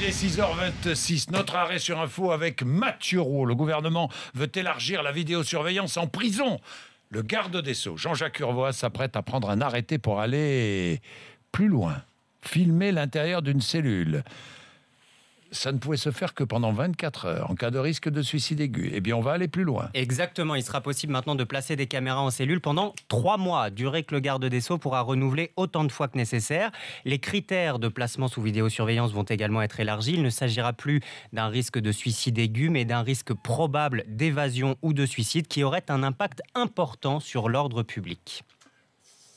Il est 6h26. Notre arrêt sur info avec Mathieu Roux. Le gouvernement veut élargir la vidéosurveillance en prison. Le garde des Sceaux, Jean-Jacques Urvois, s'apprête à prendre un arrêté pour aller plus loin, filmer l'intérieur d'une cellule ça ne pouvait se faire que pendant 24 heures en cas de risque de suicide aigu. Eh bien, on va aller plus loin. Exactement. Il sera possible maintenant de placer des caméras en cellule pendant trois mois, durée que le garde des Sceaux pourra renouveler autant de fois que nécessaire. Les critères de placement sous vidéosurveillance vont également être élargis. Il ne s'agira plus d'un risque de suicide aigu, mais d'un risque probable d'évasion ou de suicide qui aurait un impact important sur l'ordre public.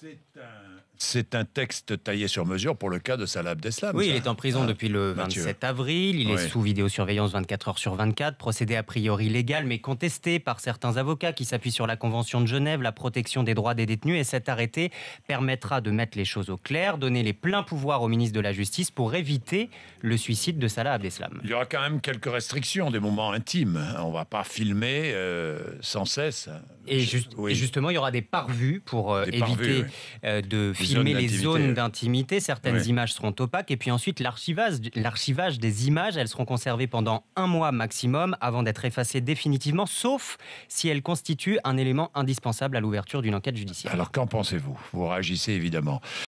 C'est un c'est un texte taillé sur mesure pour le cas de Salah Abdeslam. Oui, il est en prison ah, depuis le 27 avril. Il est sous vidéosurveillance 24 heures sur 24, procédé a priori légal mais contesté par certains avocats qui s'appuient sur la Convention de Genève, la protection des droits des détenus. Et cet arrêté permettra de mettre les choses au clair, donner les pleins pouvoirs au ministre de la Justice pour éviter le suicide de Salah Abdeslam. Il y aura quand même quelques restrictions, des moments intimes. Hein. On ne va pas filmer euh, sans cesse. Et, justement, il y aura des parvues pour euh, éviter euh, de filmer met les zones d'intimité. Certaines images seront opaques. Et puis ensuite, l'archivage des images, elles seront conservées pendant un mois maximum avant d'être effacées définitivement, sauf si elles constituent un élément indispensable à l'ouverture d'une enquête judiciaire. Alors qu'en pensez-vous Vous réagissez évidemment.